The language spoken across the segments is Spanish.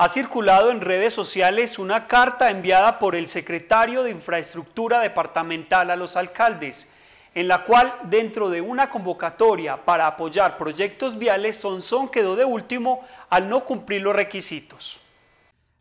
ha circulado en redes sociales una carta enviada por el secretario de Infraestructura Departamental a los alcaldes, en la cual dentro de una convocatoria para apoyar proyectos viales, Sonson quedó de último al no cumplir los requisitos.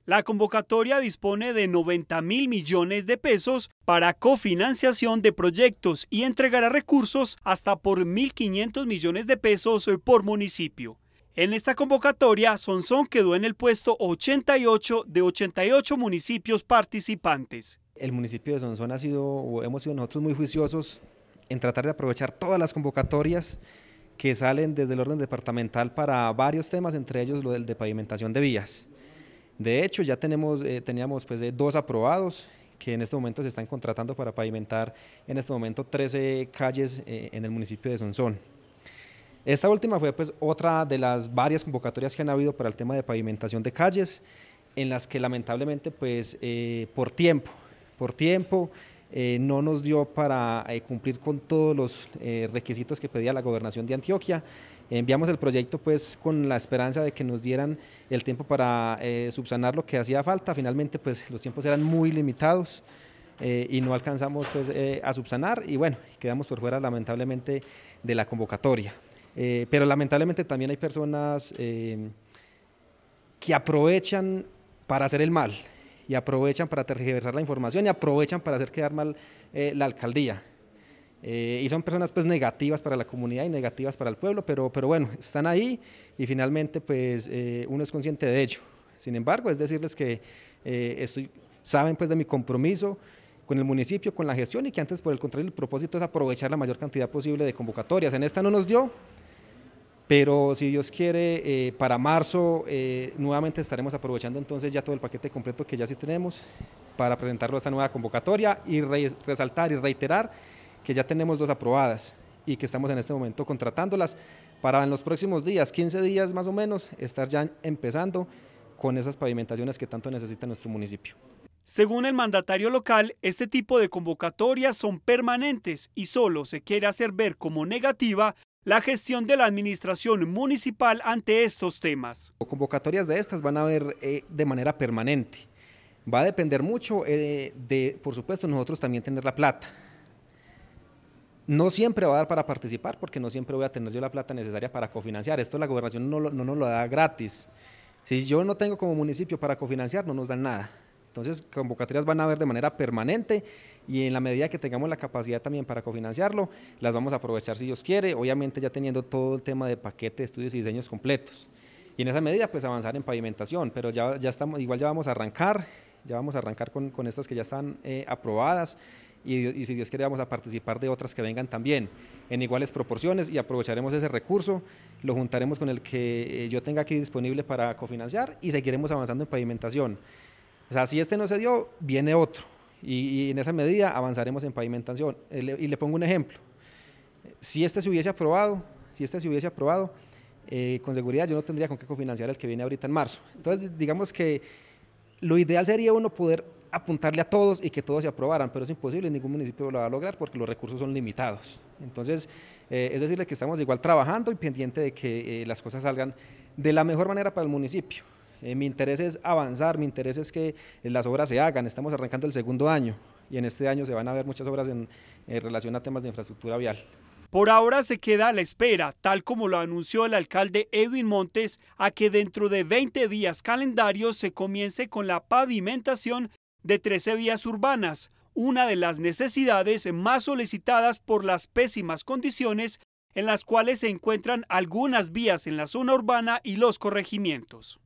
La convocatoria dispone de 90 mil millones de pesos para cofinanciación de proyectos y entregará recursos hasta por 1.500 millones de pesos por municipio. En esta convocatoria, Sonsón quedó en el puesto 88 de 88 municipios participantes. El municipio de Sonsón ha sido, hemos sido nosotros muy juiciosos en tratar de aprovechar todas las convocatorias que salen desde el orden departamental para varios temas, entre ellos lo del de pavimentación de vías. De hecho, ya tenemos, eh, teníamos pues, eh, dos aprobados que en este momento se están contratando para pavimentar en este momento 13 calles eh, en el municipio de Sonsón. Esta última fue pues otra de las varias convocatorias que han habido para el tema de pavimentación de calles, en las que lamentablemente pues eh, por tiempo, por tiempo eh, no nos dio para eh, cumplir con todos los requisitos que pedía la gobernación de Antioquia. Enviamos el proyecto pues con la esperanza de que nos dieran el tiempo para subsanar lo que hacía falta. Finalmente pues los tiempos eran muy limitados. y no alcanzamos pues, a subsanar y bueno, quedamos por fuera lamentablemente de la convocatoria. Eh, pero lamentablemente también hay personas eh, que aprovechan para hacer el mal y aprovechan para tergiversar la información y aprovechan para hacer quedar mal eh, la alcaldía. y son personas pues negativas para la comunidad y negativas para el pueblo, pero, bueno, están ahí y finalmente pues uno es consciente de ello. Sin embargo, es decirles que saben pues de mi compromiso, con el municipio, con la gestión y que antes por el contrario el propósito es aprovechar la mayor cantidad posible de convocatorias. En esta no nos dio, pero si Dios quiere, eh, para marzo eh, nuevamente estaremos aprovechando entonces ya todo el paquete completo que ya sí tenemos para presentarlo a esta nueva convocatoria y resaltar y reiterar que ya tenemos dos aprobadas y que estamos en este momento contratándolas para en los próximos días, 15 días más o menos, estar ya empezando con esas pavimentaciones que tanto necesita nuestro municipio. Según el mandatario local, este tipo de convocatorias son permanentes y solo se quiere hacer ver como negativa la gestión de la administración municipal ante estos temas. Convocatorias de estas van a haber eh, de manera permanente. Va a depender mucho eh, de, por supuesto, nosotros también tener la plata. No siempre va a dar para participar porque no siempre voy a tener yo la plata necesaria para cofinanciar. Esto la gobernación no, no nos lo da gratis. Si yo no tengo como municipio para cofinanciar, no nos dan nada. Entonces, convocatorias van a haber de manera permanente y en la medida que tengamos la capacidad también para cofinanciarlo, las vamos a aprovechar si Dios quiere, obviamente ya teniendo todo el tema de paquete de estudios y diseños completos. Y en esa medida, pues avanzar en pavimentación, pero ya, ya estamos, igual ya vamos a arrancar, ya vamos a arrancar con, con estas que ya están eh, aprobadas. Y, y, si Dios quiere vamos a participar de otras que vengan también en iguales proporciones y aprovecharemos ese recurso, lo juntaremos con el que eh, yo tenga aquí disponible para cofinanciar y seguiremos avanzando en pavimentación. O sea, si este no se dio, viene otro. Y, en esa medida avanzaremos en pavimentación. Eh, y le, pongo un ejemplo. Si este se hubiese aprobado, si este se hubiese aprobado, eh, con seguridad yo no tendría con qué cofinanciar el que viene ahorita en marzo. Entonces, digamos que lo ideal sería uno poder apuntarle a todos y que todos se aprobaran, pero es imposible, ningún municipio lo va a lograr porque los recursos son limitados. Entonces, eh, es decirle que estamos igual trabajando y pendiente de que las cosas salgan de la mejor manera para el municipio. Eh, mi interés es avanzar, mi interés es que eh, las obras se hagan. Estamos arrancando el segundo año y en este año se van a ver muchas obras en, relación a temas de infraestructura vial. Por ahora se queda a la espera, tal como lo anunció el alcalde Edwin Montes, a que dentro de 20 días calendario se comience con la pavimentación de 13 vías urbanas, una de las necesidades más solicitadas por las pésimas condiciones en las cuales se encuentran algunas vías en la zona urbana y los corregimientos.